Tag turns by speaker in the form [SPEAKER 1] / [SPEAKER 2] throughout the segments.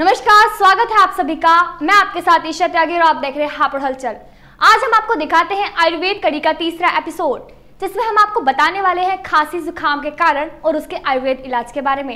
[SPEAKER 1] नमस्कार स्वागत है आप सभी का मैं आपके साथ ईशा त्यागी और आप देख रहे हैं हापुड़ हलचल आज हम आपको दिखाते हैं आयुर्वेद कड़ी का तीसरा एपिसोड जिसमें हम आपको बताने वाले हैं खांसी जुकाम के कारण और उसके आयुर्वेद इलाज के बारे में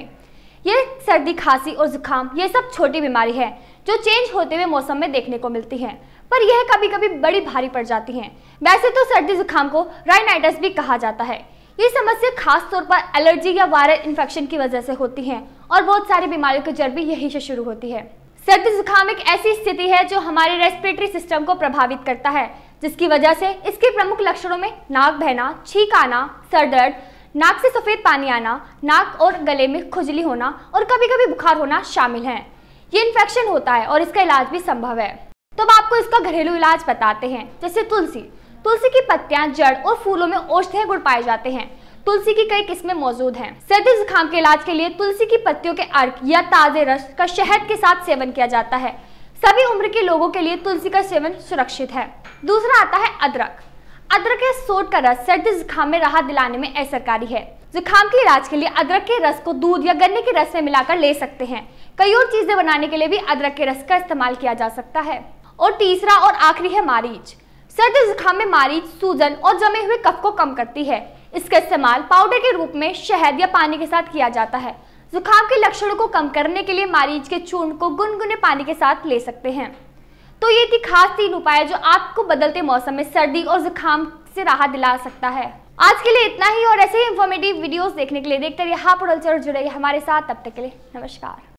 [SPEAKER 1] ये सर्दी खांसी और जुकाम ये सब छोटी बीमारी है जो चेंज होते हुए मौसम में देखने को मिलती है पर यह कभी कभी बड़ी भारी पड़ जाती है वैसे तो सर्दी जुकाम को राइनाइटस भी कहा जाता है ये समस्या खास तौर पर एलर्जी या वायरल इन्फेक्शन की वजह से होती है और बहुत सारी बीमारियों की जड़ भी यही से शुरू होती है सर्दी जुकाम एक ऐसी स्थिति है जो हमारे रेस्पिरेटरी सिस्टम को प्रभावित करता है जिसकी वजह से इसके प्रमुख लक्षणों में नाक बहना छींक आना सर दर्द नाक से सफेद पानी आना नाक और गले में खुजली होना और कभी कभी बुखार होना शामिल है ये इन्फेक्शन होता है और इसका इलाज भी संभव है तो अब आपको इसका घरेलू इलाज बताते हैं जैसे तुलसी तुलसी की पत्तियां जड़ और फूलों में औषधीय गुण पाए जाते हैं तुलसी की कई किस्में मौजूद हैं। सर्दी जुकाम के इलाज के लिए तुलसी की पत्तियों के अर्क या ताजे रस का शहद के साथ सेवन किया जाता है सभी उम्र के लोगों के लिए तुलसी का सेवन सुरक्षित है दूसरा आता है अदरक अदरक के सोट का रस सर्दी जुकाम में राहत दिलाने में असरकारी है जुकाम के इलाज के लिए अदरक के रस को दूध या गन्ने के रस में मिलाकर ले सकते हैं कई और चीजें बनाने के लिए भी अदरक के रस का इस्तेमाल किया जा सकता है और तीसरा और आखिरी है मारीच सर्द जुकाम में मारी सूजन और जमे हुए कफ को कम करती है इसका इस्तेमाल पाउडर के रूप में शहद या पानी के साथ किया जाता है जुकाम के लक्षणों को कम करने के लिए मरीज के चूर्ण को गुनगुने पानी के साथ ले सकते हैं तो ये थी खास तीन उपाय जो आपको बदलते मौसम में सर्दी और जुकाम से राहत दिला सकता है आज के लिए इतना ही और ऐसे ही इन्फॉर्मेटिव वीडियोस देखने के लिए देखते रहिए हापुड़ल से जुड़े हमारे साथ तब तक के लिए नमस्कार